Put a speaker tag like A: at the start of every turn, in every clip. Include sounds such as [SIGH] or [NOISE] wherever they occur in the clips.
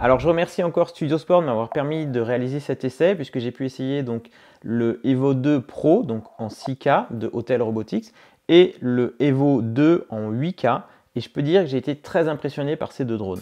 A: Alors je remercie encore Studio Sport de m'avoir permis de réaliser cet essai puisque j'ai pu essayer donc le Evo 2 Pro donc en 6K de Hotel Robotics et le Evo 2 en 8K et je peux dire que j'ai été très impressionné par ces deux drones.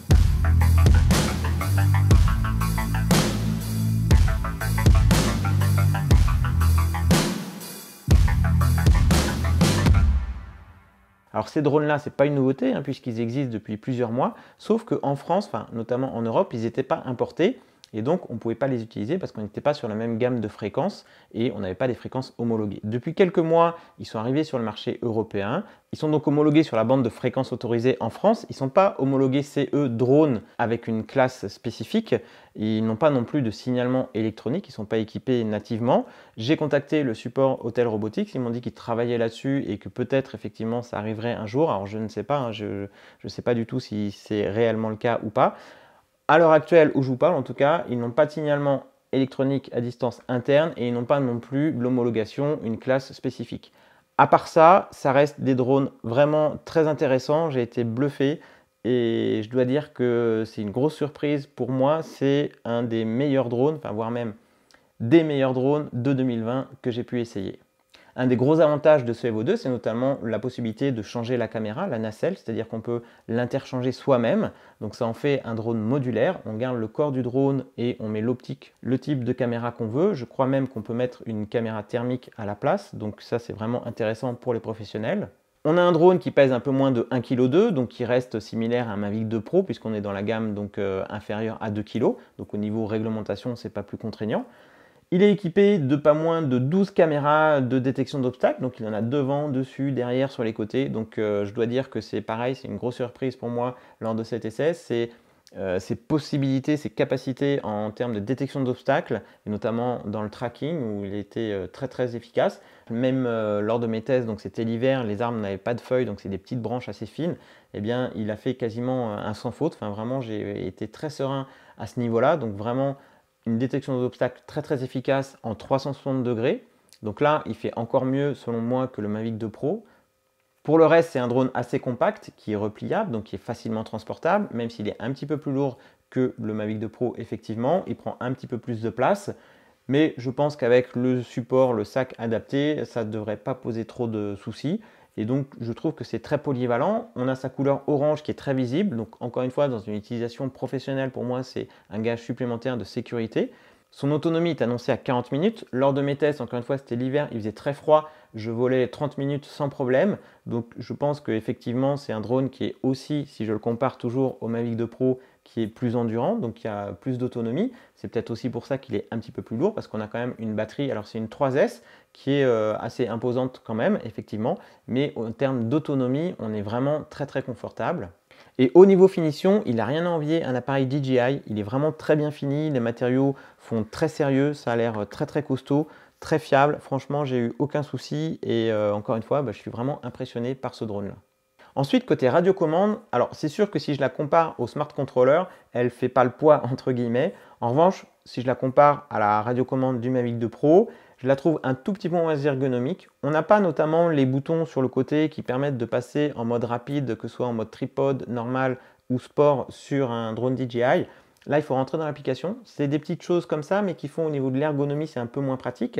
A: Alors ces drones-là, ce n'est pas une nouveauté, hein, puisqu'ils existent depuis plusieurs mois, sauf qu'en France, notamment en Europe, ils n'étaient pas importés. Et donc, on ne pouvait pas les utiliser parce qu'on n'était pas sur la même gamme de fréquences et on n'avait pas des fréquences homologuées. Depuis quelques mois, ils sont arrivés sur le marché européen. Ils sont donc homologués sur la bande de fréquences autorisée en France. Ils ne sont pas homologués CE drone avec une classe spécifique. Ils n'ont pas non plus de signalement électronique. Ils ne sont pas équipés nativement. J'ai contacté le support Hôtel Robotics. Ils m'ont dit qu'ils travaillaient là-dessus et que peut-être effectivement ça arriverait un jour. Alors je ne sais pas. Hein. je ne sais pas du tout si c'est réellement le cas ou pas. À l'heure actuelle où je vous parle, en tout cas, ils n'ont pas de signalement électronique à distance interne et ils n'ont pas non plus l'homologation, une classe spécifique. À part ça, ça reste des drones vraiment très intéressants. J'ai été bluffé et je dois dire que c'est une grosse surprise pour moi. C'est un des meilleurs drones, enfin, voire même des meilleurs drones de 2020 que j'ai pu essayer. Un des gros avantages de ce Evo2, c'est notamment la possibilité de changer la caméra, la nacelle, c'est-à-dire qu'on peut l'interchanger soi-même. Donc ça en fait un drone modulaire. On garde le corps du drone et on met l'optique, le type de caméra qu'on veut. Je crois même qu'on peut mettre une caméra thermique à la place. Donc ça, c'est vraiment intéressant pour les professionnels. On a un drone qui pèse un peu moins de 1,2 kg, donc qui reste similaire à un Mavic 2 Pro, puisqu'on est dans la gamme donc, euh, inférieure à 2 kg. Donc au niveau réglementation, c'est pas plus contraignant. Il est équipé de pas moins de 12 caméras de détection d'obstacles, donc il en a devant, dessus, derrière, sur les côtés. Donc euh, je dois dire que c'est pareil, c'est une grosse surprise pour moi lors de cet essai. C'est ses euh, possibilités, ses capacités en termes de détection d'obstacles, notamment dans le tracking où il était euh, très très efficace. Même lors de mes tests donc c'était l'hiver, les arbres n'avaient pas de feuilles, donc c'est des petites branches assez fines. Eh bien, il a fait quasiment un sans faute. Enfin, vraiment, j'ai été très serein à ce niveau-là. Donc vraiment, détection d'obstacles très très efficace en 360 degrés. Donc là, il fait encore mieux selon moi que le Mavic 2 Pro. Pour le reste, c'est un drone assez compact qui est repliable, donc qui est facilement transportable, même s'il est un petit peu plus lourd que le Mavic 2 Pro, effectivement. Il prend un petit peu plus de place, mais je pense qu'avec le support, le sac adapté, ça devrait pas poser trop de soucis. Et donc, je trouve que c'est très polyvalent. On a sa couleur orange qui est très visible. Donc, encore une fois, dans une utilisation professionnelle, pour moi, c'est un gage supplémentaire de sécurité. Son autonomie est annoncée à 40 minutes. Lors de mes tests, encore une fois, c'était l'hiver, il faisait très froid. Je volais 30 minutes sans problème. Donc, je pense qu'effectivement, c'est un drone qui est aussi, si je le compare toujours au Mavic 2 Pro, qui est plus endurant, donc il y a plus d'autonomie. C'est peut-être aussi pour ça qu'il est un petit peu plus lourd, parce qu'on a quand même une batterie, alors c'est une 3S, qui est euh, assez imposante quand même, effectivement, mais en termes d'autonomie, on est vraiment très très confortable. Et au niveau finition, il n'a rien à envier un appareil DJI, il est vraiment très bien fini, les matériaux font très sérieux, ça a l'air très très costaud, très fiable, franchement j'ai eu aucun souci et euh, encore une fois, bah, je suis vraiment impressionné par ce drone-là. Ensuite, côté radiocommande, alors c'est sûr que si je la compare au Smart Controller, elle ne fait pas le poids [LAUGHS] entre guillemets. En revanche, si je la compare à la radiocommande du Mavic 2 Pro, je la trouve un tout petit peu moins ergonomique. On n'a pas notamment les boutons sur le côté qui permettent de passer en mode rapide, que ce soit en mode tripode, normal ou sport sur un drone DJI. Là, il faut rentrer dans l'application. C'est des petites choses comme ça, mais qui font au niveau de l'ergonomie, c'est un peu moins pratique.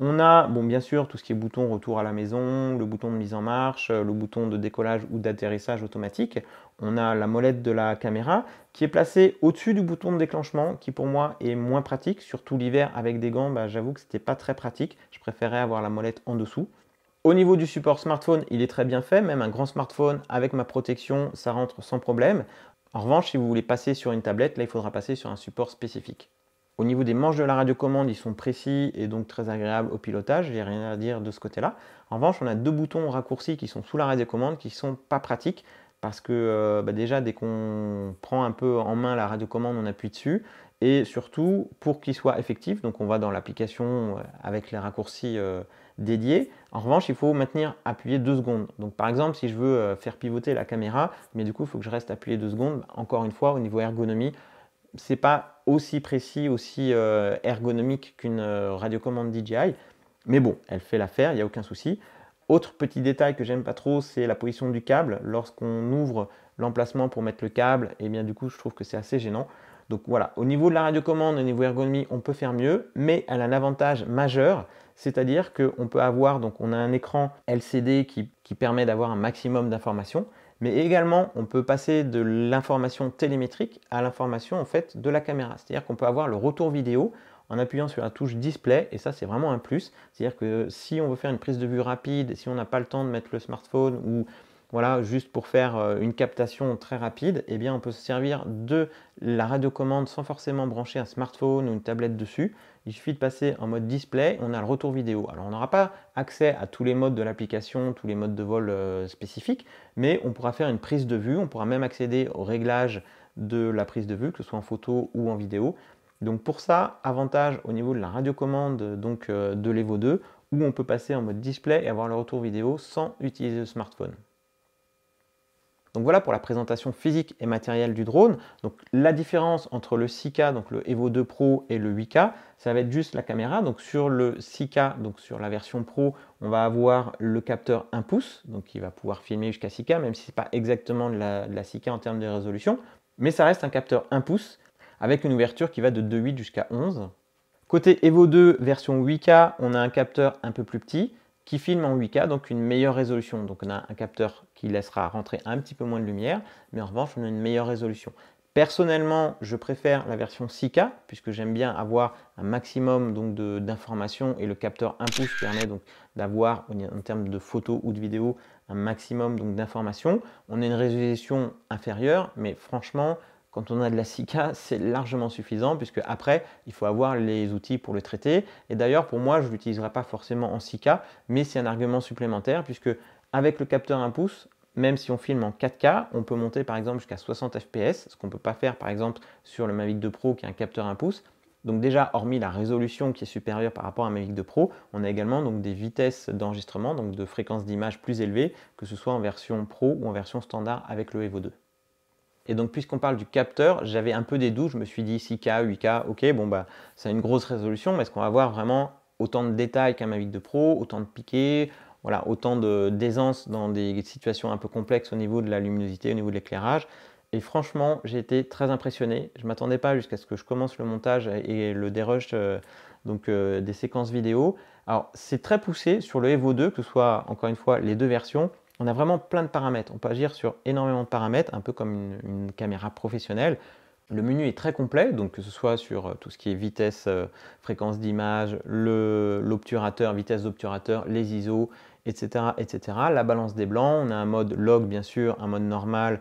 A: On a, bon, bien sûr, tout ce qui est bouton retour à la maison, le bouton de mise en marche, euh, le bouton de décollage ou d'atterrissage automatique. On a la molette de la caméra qui est placée au-dessus du bouton de déclenchement, qui pour moi est moins pratique, surtout l'hiver avec des gants. Bah, j'avoue que ce n'était pas très pratique. Je préférais avoir la molette en dessous. Au niveau du support smartphone, il est très bien fait, même un grand smartphone avec ma protection, ça rentre sans problème. En revanche, si vous voulez passer sur une tablette, là, il faudra passer sur un support spécifique. Au niveau des manches de la radiocommande, ils sont précis et donc très agréables au pilotage, j'ai rien à dire de ce côté-là. En revanche, on a deux boutons raccourcis qui sont sous la radiocommande qui sont pas pratiques parce que euh, bah, déjà dès qu'on prend un peu en main la radiocommande, on appuie dessus et surtout pour qu'il soit effectif, donc on va dans l'application euh, avec les raccourcis euh, dédiés. En revanche, il faut maintenir appuyé deux secondes. Donc par exemple, si je veux faire pivoter la caméra, mais du coup, il faut que je reste appuyé deux secondes, encore une fois, au niveau ergonomie, c'est pas aussi précis, aussi euh, ergonomique qu'une euh, radiocommande DJI. Mais bon, elle fait l'affaire, il n'y a aucun souci. Autre petit détail que j'aime pas trop, c'est la position du câble. Lorsqu'on ouvre l'emplacement pour mettre le câble, et eh bien du coup, je trouve que c'est assez gênant. Donc voilà, au niveau de la radiocommande, au niveau ergonomie, on peut faire mieux, mais elle a un avantage majeur, c'est-à-dire qu'on peut avoir, donc on a un écran LCD qui permet d'avoir un maximum d'informations, mais également, on peut passer de l'information télémétrique à l'information en fait de la caméra. C'est-à-dire qu'on peut avoir le retour vidéo en appuyant sur la touche display et ça c'est vraiment un plus. C'est-à-dire que si on veut faire une prise de vue rapide, si on n'a pas le temps de mettre le smartphone ou voilà, juste pour faire euh, une captation très rapide, eh bien on peut se servir de la radiocommande sans forcément brancher un smartphone ou une tablette dessus. Il suffit de passer en mode display, on a le retour vidéo. Alors on n'aura pas accès à tous les modes de l'application, tous les modes de vol euh, spécifiques, mais on pourra faire une prise de vue, on pourra même accéder au réglage de la prise de vue, que ce soit en photo ou en vidéo. Donc pour ça, avantage au niveau de la radiocommande donc, euh, de l'Evo 2, où on peut passer en mode display et avoir le retour vidéo sans utiliser le smartphone. Donc voilà pour la présentation physique et matérielle du drone. Donc la différence entre le 6K, donc le Evo 2 Pro et le 8K, ça va être juste la caméra. Donc sur le 6K, donc sur la version Pro, on va avoir le capteur 1 pouce, donc qui va pouvoir filmer jusqu'à 6K, même si ce n'est pas exactement de la 6K en termes de résolution, mais ça reste un capteur 1 pouce avec une ouverture qui va de 2.8 jusqu'à 11. Côté Evo 2 version 8K, on a un capteur un peu plus petit, qui filme en 8K, donc une meilleure résolution. Donc on a un capteur qui laissera rentrer un petit peu moins de lumière, mais en revanche on a une meilleure résolution. Personnellement, je préfère la version 6K puisque j'aime bien avoir un maximum donc d'informations et le capteur 1 pouce permet donc d'avoir en termes de photos ou de vidéos un maximum donc d'informations. On a une résolution inférieure, mais franchement, quand on a de la 6K, c'est largement suffisant puisque après, il faut avoir les outils pour le traiter. Et d'ailleurs, pour moi, je ne l'utiliserai pas forcément en 6K, mais c'est un argument supplémentaire puisque avec le capteur 1 pouce, même si on filme en 4K, on peut monter par exemple jusqu'à 60 fps, ce qu'on ne peut pas faire par exemple sur le Mavic 2 Pro qui est un capteur 1 pouce. Donc déjà, hormis la résolution qui est supérieure par rapport à un Mavic 2 Pro, on a également donc des vitesses d'enregistrement, donc de fréquences d'image plus élevées, que ce soit en version Pro ou en version standard avec le Evo 2. Et donc, puisqu'on parle du capteur, j'avais un peu des doutes. Je me suis dit 6K, 8K, ok, bon, bah, c'est une grosse résolution, mais est-ce qu'on va avoir vraiment autant de détails qu'un Mavic 2 Pro, autant de piquets, voilà, autant d'aisance dans des situations un peu complexes au niveau de la luminosité, au niveau de l'éclairage et franchement, j'ai été très impressionné. Je ne m'attendais pas jusqu'à ce que je commence le montage et le dérush euh, donc, euh, des séquences vidéo. Alors, c'est très poussé sur le Evo 2, que ce soit encore une fois les deux versions on a vraiment plein de paramètres. On peut agir sur énormément de paramètres, un peu comme une, caméra professionnelle. Le menu est très complet, donc que ce soit sur euh, tout ce qui est vitesse, euh, fréquence d'image, l'obturateur, vitesse d'obturateur, les ISO, etc., etc. La balance des blancs, on a un mode log bien sûr, un mode normal.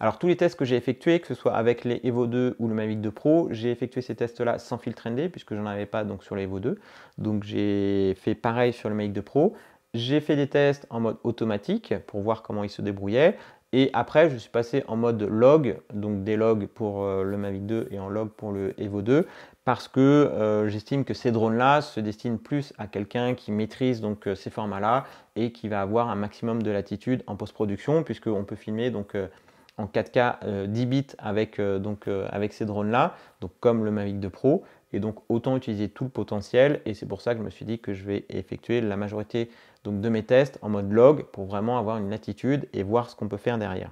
A: Alors tous les tests que j'ai effectués, que ce soit avec les Evo 2 ou le Mavic 2 Pro, j'ai effectué ces tests-là sans filtre ND puisque n'en avais pas donc sur les Evo 2. Donc j'ai fait pareil sur le Mavic 2 Pro j'ai fait des tests en mode automatique pour voir comment il se débrouillait. Et après, je suis passé en mode log, donc des logs pour euh, le Mavic 2 et en log pour le Evo 2, parce que euh, j'estime que ces drones-là se destinent plus à quelqu'un qui maîtrise donc euh, ces formats-là et qui va avoir un maximum de latitude en post-production, puisqu'on peut filmer donc en 4K 10 bits avec, avec ces drones-là, donc comme le Mavic 2 Pro, et donc autant utiliser tout le potentiel. Et c'est pour ça que je me suis dit que je vais effectuer la majorité donc, de mes tests en mode log pour vraiment avoir une latitude et voir ce qu'on peut faire derrière.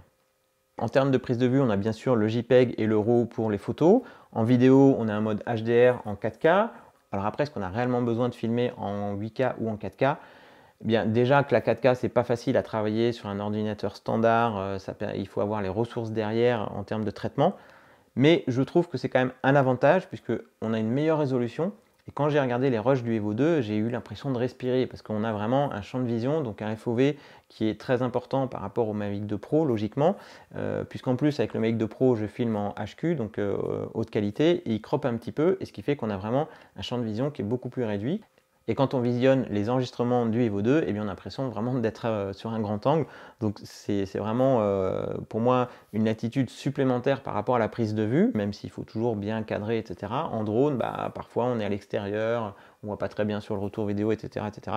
A: En termes de prise de vue, on a bien sûr le JPEG et le RAW pour les photos. En vidéo, on a un mode HDR en 4K. Alors après, est-ce qu'on a réellement besoin de filmer en 8K ou en 4K eh bien, déjà que la 4K, c'est pas facile à travailler sur un ordinateur standard, euh, ça, il faut avoir les ressources derrière en termes de traitement. Mais je trouve que c'est quand même un avantage puisqu'on a une meilleure résolution. Et quand j'ai regardé les rushs du Evo 2, j'ai eu l'impression de respirer parce qu'on a vraiment un champ de vision, donc un FOV qui est très important par rapport au Mavic 2 Pro, logiquement, euh, puisqu'en plus avec le Mavic 2 Pro, je filme en HQ, donc euh, haute qualité, et il crop un petit peu, et ce qui fait qu'on a vraiment un champ de vision qui est beaucoup plus réduit. Et quand on visionne les enregistrements du Evo 2, eh bien, on a l'impression vraiment d'être euh, sur un grand angle. Donc c'est vraiment euh, pour moi une attitude supplémentaire par rapport à la prise de vue, même s'il faut toujours bien cadrer, etc. En drone, bah, parfois on est à l'extérieur, on voit pas très bien sur le retour vidéo, etc. etc.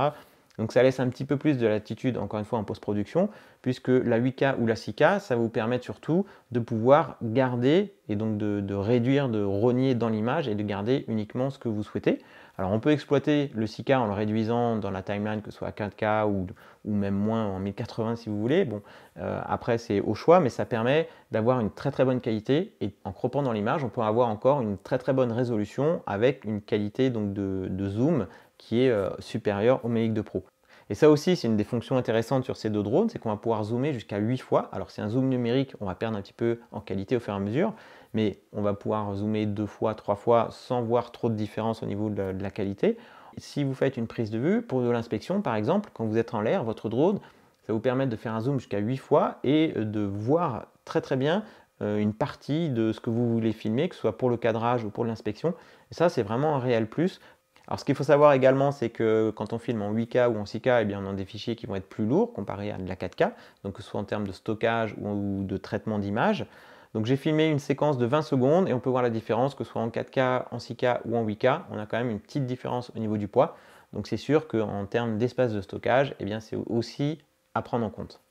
A: Donc ça laisse un petit peu plus de latitude, encore une fois, en post-production, puisque la 8K ou la 6K, ça vous permet surtout de pouvoir garder et donc de, réduire, de rogner dans l'image et de garder uniquement ce que vous souhaitez. Alors on peut exploiter le 6K en le réduisant dans la timeline, que ce soit à 4K ou, même moins en 1080 si vous voulez. Bon, euh, après c'est au choix, mais ça permet d'avoir une très très bonne qualité et en croppant dans l'image, on peut avoir encore une très très bonne résolution avec une qualité de zoom qui est euh, supérieur au Mavic 2 Pro. Et ça aussi, c'est une des fonctions intéressantes sur ces deux drones, c'est qu'on va pouvoir zoomer jusqu'à 8 fois. Alors c'est un zoom numérique, on va perdre un petit peu en qualité au fur et à mesure, mais on va pouvoir zoomer deux fois, trois fois, sans voir trop de différence au niveau de la, qualité. Si vous faites une prise de vue, pour de l'inspection par exemple, quand vous êtes en l'air, votre drone, ça vous permet de faire un zoom jusqu'à 8 fois et euh, de voir très très bien euh, une partie de ce que vous voulez filmer, que ce soit pour le cadrage ou pour l'inspection. Et ça, c'est vraiment un réel plus alors ce qu'il faut savoir également, c'est que quand on filme en 8K ou en 6K, eh bien, on a des fichiers qui vont être plus lourds comparé à de la 4K, donc que ce soit en termes de stockage ou de traitement d'image. Donc j'ai filmé une séquence de 20 secondes et on peut voir la différence, que ce soit en 4K, en 6K ou en 8K, on a quand même une petite différence au niveau du poids. Donc c'est sûr qu'en termes d'espace de stockage, eh bien c'est aussi à prendre en compte.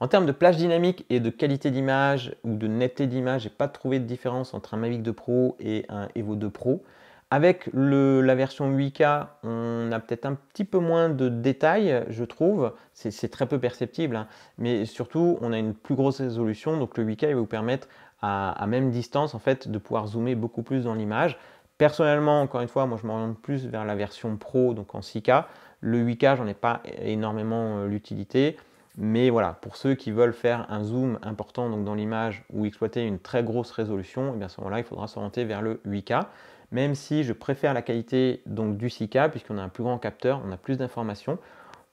A: En termes de plage dynamique et de qualité d'image ou de netteté d'image, n'ai pas trouvé de différence entre un Mavic 2 Pro et un Evo 2 Pro. Avec la version 8K, on a peut-être un petit peu moins de détails, je trouve. C'est très peu perceptible, hein. mais surtout, on a une plus grosse résolution. Donc le 8K il va vous permettre à, même distance, en fait, de pouvoir zoomer beaucoup plus dans l'image. Personnellement, encore une fois, moi je m'oriente plus vers la version pro, donc en 6K. Le 8K, j'en ai pas énormément euh, l'utilité. Mais voilà, pour ceux qui veulent faire un zoom important donc dans l'image ou exploiter une très grosse résolution, eh bien à ce moment-là, il faudra s'orienter vers le 8K même si je préfère la qualité donc, du 6 puisqu'on a un plus grand capteur, on a plus d'informations.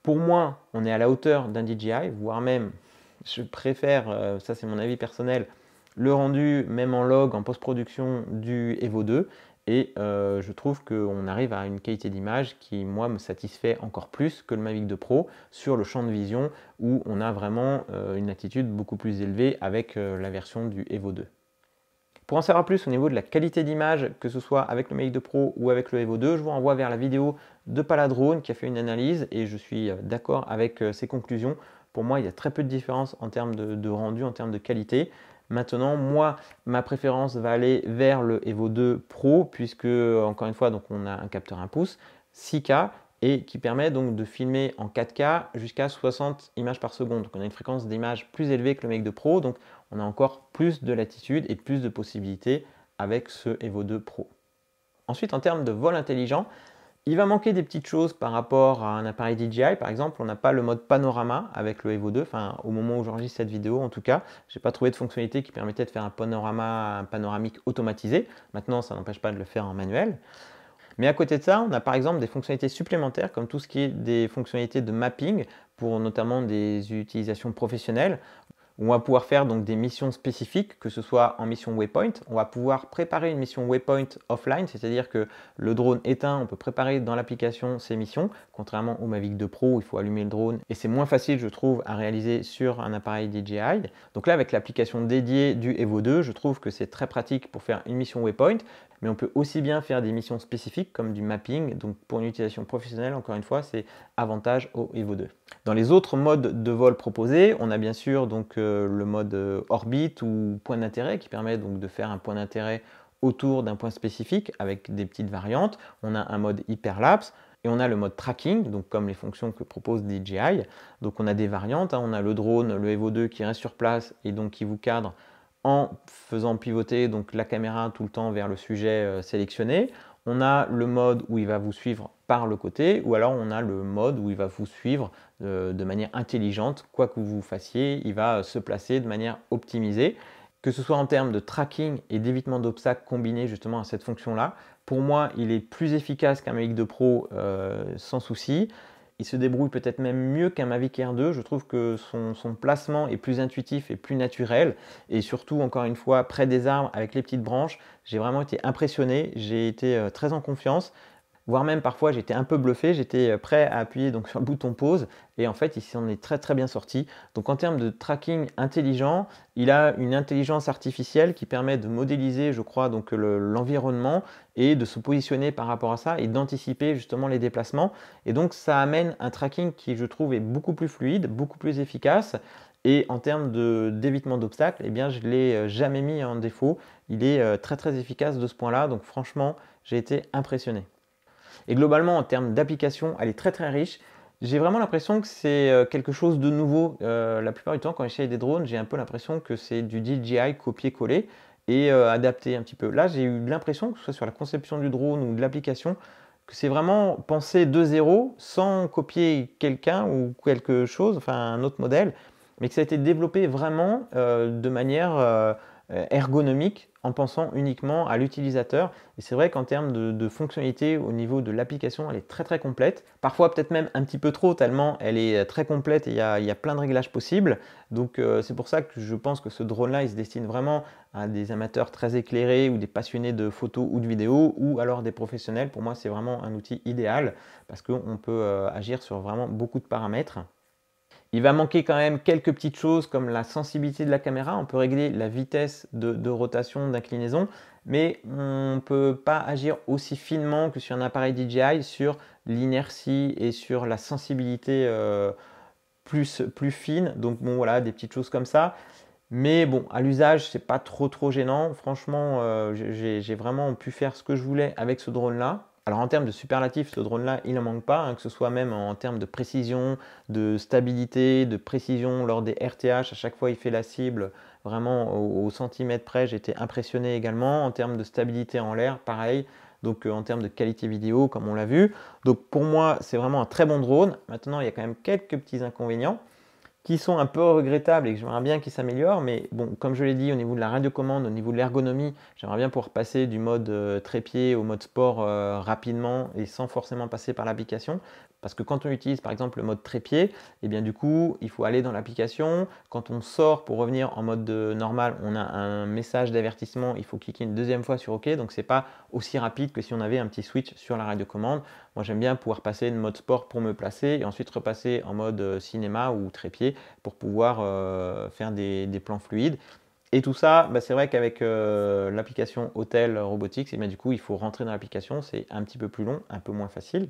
A: Pour moi, on est à la hauteur d'un DJI, voire même, je préfère, euh, ça c'est mon avis personnel, le rendu, même en log, en post-production du Evo 2. Et euh, je trouve qu'on arrive à une qualité d'image qui, moi, me satisfait encore plus que le Mavic 2 Pro sur le champ de vision où on a vraiment euh, une attitude beaucoup plus élevée avec la version du Evo 2. Pour en savoir plus au niveau de la qualité d'image, que ce soit avec le Mavic 2 Pro ou avec le Evo 2, je vous renvoie vers la vidéo de Paladrone qui a fait une analyse et je suis euh, d'accord avec euh, ses conclusions. Pour moi, il y a très peu de différence en termes de, rendu, en termes de qualité. Maintenant, moi, ma préférence va aller vers le Evo 2 Pro puisque, euh, encore une fois, donc on a un capteur 1 pouce, 6K et qui permet donc de filmer en 4K jusqu'à 60 images par seconde. Donc on a une fréquence d'image plus élevée que le Mavic 2 Pro. Donc on a encore plus de latitude et plus de possibilités avec ce Evo 2 Pro. Ensuite, en termes de vol intelligent, il va manquer des petites choses par rapport à un appareil DJI. Par exemple, on n'a pas le mode panorama avec le Evo 2. Enfin, au moment où j'enregistre cette vidéo, en tout cas, j'ai pas trouvé de fonctionnalité qui permettait de faire un panorama, un panoramique automatisé. Maintenant, ça n'empêche pas de le faire en manuel. Mais à côté de ça, on a par exemple des fonctionnalités supplémentaires comme tout ce qui est des fonctionnalités de mapping pour notamment des utilisations professionnelles on va pouvoir faire donc des missions spécifiques, que ce soit en mission waypoint. On va pouvoir préparer une mission waypoint offline, c'est-à-dire que le drone éteint, on peut préparer dans l'application ces missions. Contrairement au Mavic 2 Pro, il faut allumer le drone et c'est moins facile, je trouve, à réaliser sur un appareil DJI. Donc là, avec l'application dédiée du Evo 2, je trouve que c'est très pratique pour faire une mission waypoint, mais on peut aussi bien faire des missions spécifiques comme du mapping. Donc pour une utilisation professionnelle, encore une fois, c'est avantage au Evo 2. Dans les autres modes de vol proposés, on a bien sûr donc euh, euh, le mode euh, orbite ou point d'intérêt qui permet donc de faire un point d'intérêt autour d'un point spécifique avec des petites variantes. On a un mode hyperlapse et on a le mode tracking, donc comme les fonctions que propose DJI. Donc on a des variantes, hein. on a le drone, le Evo 2 qui reste sur place et donc qui vous cadre en faisant pivoter donc la caméra tout le temps vers le sujet euh, sélectionné. On a le mode où il va vous suivre par le côté, ou alors on a le mode où il va vous suivre euh, de, manière intelligente, quoi que vous fassiez, il va euh, se placer de manière optimisée. Que ce soit en termes de tracking et d'évitement d'obstacles combinés justement à cette fonction-là, pour moi, il est plus efficace qu'un Mavic 2 Pro euh, sans souci. Il se débrouille peut-être même mieux qu'un Mavic Air 2. Je trouve que son, placement est plus intuitif et plus naturel. Et surtout, encore une fois, près des arbres, avec les petites branches, j'ai vraiment été impressionné. J'ai été très en confiance voire même parfois j'étais un peu bluffé, j'étais euh, prêt à appuyer donc sur le bouton pause et en fait il s'en est très très bien sorti. Donc en termes de tracking intelligent, il a une intelligence artificielle qui permet de modéliser je crois donc l'environnement et de se positionner par rapport à ça et d'anticiper justement les déplacements et donc ça amène un tracking qui je trouve est beaucoup plus fluide, beaucoup plus efficace et en termes d'évitement d'obstacles, eh bien, je ne l'ai euh, jamais mis en défaut. Il est euh, très très efficace de ce point-là. Donc franchement, j'ai été impressionné. Et globalement, en termes d'application, elle est très très riche. J'ai vraiment l'impression que c'est euh, quelque chose de nouveau. Euh, la plupart du temps, quand j'essaye des drones, j'ai un peu l'impression que c'est du DJI copier-coller et euh, adapté un petit peu. Là, j'ai eu l'impression, que ce soit sur la conception du drone ou de l'application, que c'est vraiment pensé de zéro sans copier quelqu'un ou quelque chose, enfin un autre modèle, mais que ça a été développé vraiment de manière ergonomique en pensant uniquement à l'utilisateur. Et c'est vrai qu'en termes de, fonctionnalité au niveau de l'application, elle est très très complète. Parfois peut-être même un petit peu trop, tellement elle est euh, très complète et il y a, plein de réglages possibles. Donc euh, c'est pour ça que je pense que ce drone-là, il se destine vraiment à des amateurs très éclairés ou des passionnés de photos ou de vidéos ou alors des professionnels. Pour moi, c'est vraiment un outil idéal parce qu'on peut euh, agir sur vraiment beaucoup de paramètres. Il va manquer quand même quelques petites choses comme la sensibilité de la caméra. On peut régler la vitesse de, rotation, d'inclinaison, mais on ne peut pas agir aussi finement que sur un appareil DJI sur l'inertie et sur la sensibilité euh, plus, plus fine. Donc bon voilà, des petites choses comme ça. Mais bon, à l'usage, c'est pas trop trop gênant. Franchement, euh, j'ai vraiment pu faire ce que je voulais avec ce drone là. Alors en termes de superlatifs, ce drone-là, il n'en manque pas, hein, que ce soit même en termes de précision, de stabilité, de précision lors des RTH, à chaque fois il fait la cible vraiment au, centimètre près, j'étais impressionné également. En termes de stabilité en l'air, pareil, donc euh, en termes de qualité vidéo, comme on l'a vu. Donc pour moi, c'est vraiment un très bon drone. Maintenant, il y a quand même quelques petits inconvénients qui sont un peu regrettables et que j'aimerais bien qu'ils s'améliorent, mais bon, comme je l'ai dit, au niveau de la radiocommande, au niveau de l'ergonomie, j'aimerais bien pouvoir passer du mode euh, trépied au mode sport euh, rapidement et sans forcément passer par l'application. Parce que quand on utilise par exemple le mode trépied, eh bien du coup, il faut aller dans l'application. Quand on sort pour revenir en mode euh, normal, on a un message d'avertissement, il faut cliquer une deuxième fois sur OK. Donc ce n'est pas aussi rapide que si on avait un petit switch sur la radio-commande. Moi j'aime bien pouvoir passer de mode sport pour me placer et ensuite repasser en mode euh, cinéma ou trépied pour pouvoir euh, faire des, plans fluides. Et tout ça, bah, c'est vrai qu'avec l'application Hotel Robotics, eh du coup, il faut rentrer dans l'application. C'est un petit peu plus long, un peu moins facile.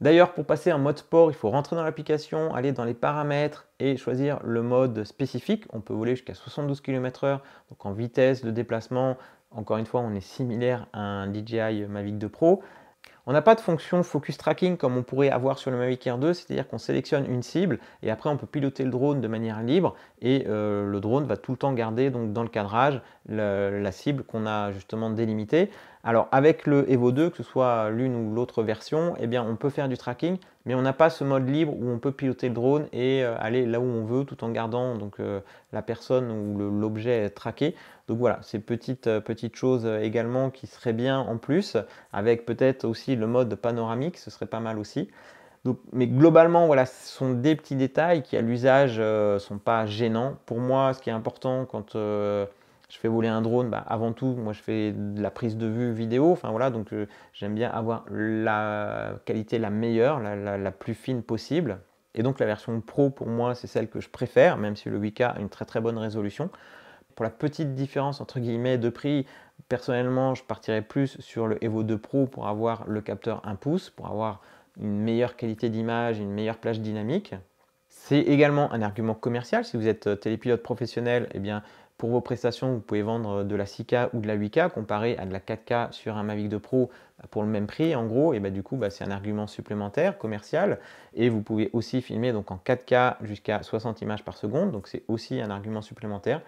A: D'ailleurs, pour passer en mode sport, il faut rentrer dans l'application, aller dans les paramètres et choisir le mode spécifique. On peut voler jusqu'à 72 km/h, donc en vitesse de déplacement. Encore une fois, on est similaire à un DJI Mavic 2 Pro. On n'a pas de fonction focus tracking comme on pourrait avoir sur le Mavic Air 2, c'est-à-dire qu'on sélectionne une cible et après on peut piloter le drone de manière libre et euh, le drone va tout le temps garder donc dans le cadrage la cible qu'on a justement délimitée. Alors avec le Evo 2, que ce soit l'une ou l'autre version, eh bien on peut faire du tracking, mais on n'a pas ce mode libre où on peut piloter le drone et euh, aller là où on veut tout en gardant donc, euh, la personne ou l'objet traqué. Donc voilà, ces petites, euh, petites choses également qui seraient bien en plus, avec peut-être aussi le mode panoramique, ce serait pas mal aussi. Donc, mais globalement, voilà, ce sont des petits détails qui à l'usage ne sont pas gênants. Pour moi, ce qui est important quand je fais voler un drone, bah, avant tout, moi je fais de la prise de vue vidéo, enfin voilà, donc euh, j'aime bien avoir la qualité la meilleure, la, plus fine possible. Et donc la version pro pour moi c'est celle que je préfère, même si le 8K a une très très bonne résolution. Pour la petite différence entre guillemets de prix, personnellement je partirais plus sur le Evo 2 Pro pour avoir le capteur 1 pouce, pour avoir une meilleure qualité d'image, une meilleure plage dynamique. C'est également un argument commercial. Si vous êtes euh, télépilote professionnel, eh bien, pour vos prestations, vous pouvez vendre de la 6K ou de la 8K comparé à de la 4K sur un Mavic 2 Pro pour le même prix. En gros, et bah, du coup, bah, c'est un argument supplémentaire commercial. Et vous pouvez aussi filmer donc en 4K jusqu'à 60 images par seconde. Donc c'est aussi un argument supplémentaire.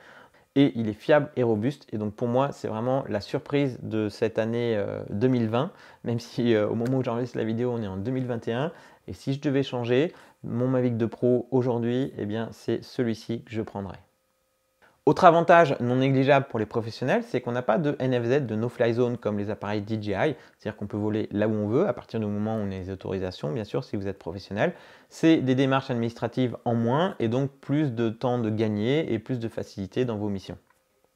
A: Et il est fiable et robuste. Et donc pour moi, c'est vraiment la surprise de cette année 2020. Euh, même si euh, au moment où j'enregistre la vidéo, on est en 2021. Et si je devais changer mon Mavic 2 Pro aujourd'hui, eh bien c'est celui-ci que je prendrais. Autre avantage non négligeable pour les professionnels, c'est qu'on n'a pas de NFZ, de no-fly zone comme les appareils DJI, c'est-à-dire qu'on peut voler là où on veut à partir du moment où on a les autorisations, bien sûr, si vous êtes professionnel. C'est des démarches administratives en moins et donc plus de temps de gagner et plus de facilité dans vos missions.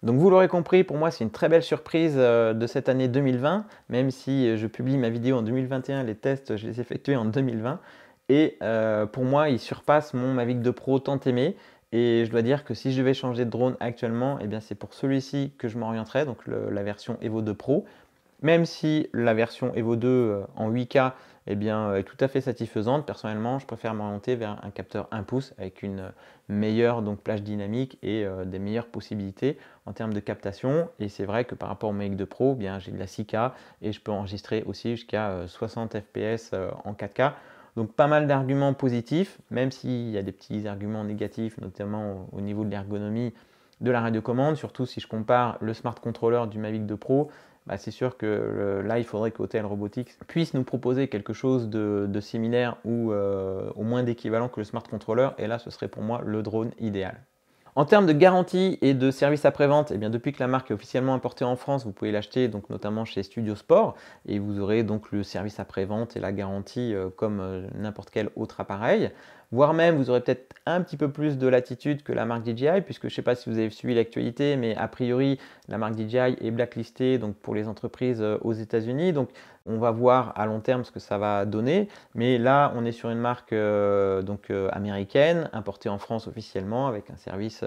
A: Donc vous l'aurez compris, pour moi c'est une très belle surprise euh, de cette année 2020, même si euh, je publie ma vidéo en 2021, les tests je les ai effectués en 2020, et euh, pour moi il surpasse mon Mavic 2 Pro tant aimé, et je dois dire que si je devais changer de drone actuellement, eh c'est pour celui-ci que je m'orienterais, donc la version Evo 2 Pro. Même si la version Evo 2 euh, en 8K eh bien, euh, est tout à fait satisfaisante, personnellement, je préfère m'orienter vers un capteur 1 pouce avec une euh, meilleure donc, plage dynamique et des meilleures possibilités en termes de captation. Et c'est vrai que par rapport au Make 2 Pro, eh j'ai de la 6K et je peux enregistrer aussi jusqu'à 60 fps en 4K. Donc pas mal d'arguments positifs, même s'il y a des petits arguments négatifs, notamment au niveau de l'ergonomie de la commande, surtout si je compare le smart controller du Mavic 2 Pro, bah, c'est sûr que là il faudrait qu'Hotel Robotics puisse nous proposer quelque chose de, similaire ou euh, au moins d'équivalent que le smart controller, et là ce serait pour moi le drone idéal. En termes de garantie et de service après-vente, eh bien depuis que la marque est officiellement importée en France, vous pouvez l'acheter donc notamment chez Studio Sport et vous aurez donc le service après-vente et la garantie euh, comme euh, n'importe quel autre appareil voire même vous aurez peut-être un petit peu plus de latitude que la marque DJI, puisque je ne sais pas si vous avez suivi l'actualité, mais a priori, la marque DJI est blacklistée donc pour les entreprises euh, aux États-Unis. Donc on va voir à long terme ce que ça va donner, mais là on est sur une marque euh, donc euh, américaine, importée en France officiellement, avec un service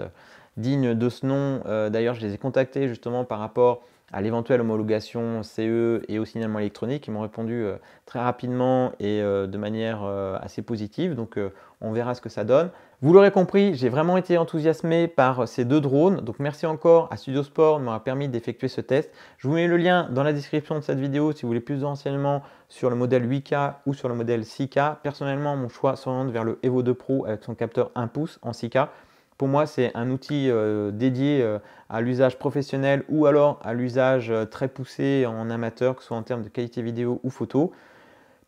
A: digne de ce nom. D'ailleurs, je les ai contactés justement par rapport à l'éventuelle homologation CE et au signalement électronique. Ils m'ont répondu très rapidement et de manière assez positive. Donc on verra ce que ça donne. Vous l'aurez compris, j'ai vraiment été enthousiasmé par ces deux drones. Donc merci encore à Studio Sport de permis d'effectuer ce test. Je vous mets le lien dans la description de cette vidéo si vous voulez plus d'enseignements sur le modèle 8K ou sur le modèle 6K. Personnellement, mon choix se s'oriente vers le Evo 2 Pro avec son capteur 1 pouce en 6K. Pour moi, c'est un outil euh, dédié euh, à l'usage professionnel ou alors à l'usage euh, très poussé en amateur, que ce soit en termes de qualité vidéo ou photo.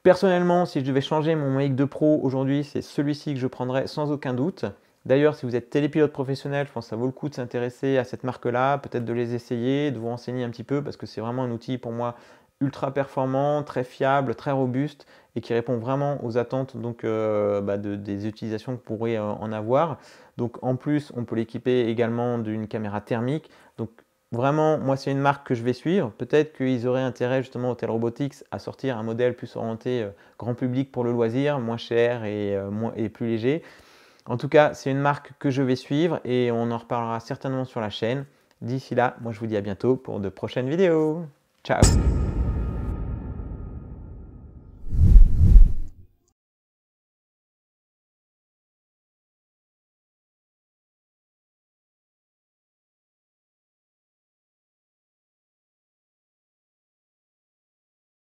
A: Personnellement, si je devais changer mon Mavic 2 Pro aujourd'hui, c'est celui-ci que je prendrais sans aucun doute. D'ailleurs, si vous êtes télépilote professionnel, je pense que ça vaut le coup de s'intéresser à cette marque-là, peut-être de les essayer, de vous renseigner un petit peu, parce que c'est vraiment un outil pour moi ultra performant, très fiable, très robuste et qui répond vraiment aux attentes donc, euh, bah, de, des utilisations que vous pourrez euh, en avoir. Donc en plus, on peut l'équiper également d'une caméra thermique. Donc vraiment, moi, c'est une marque que je vais suivre. Peut-être qu'ils auraient intérêt, justement, Hotel Robotics à sortir un modèle plus orienté euh, grand public pour le loisir, moins cher euh, et plus léger. En tout cas, c'est une marque que je vais suivre et on en reparlera certainement sur la chaîne. D'ici là, moi, je vous dis à bientôt pour de prochaines vidéos. Ciao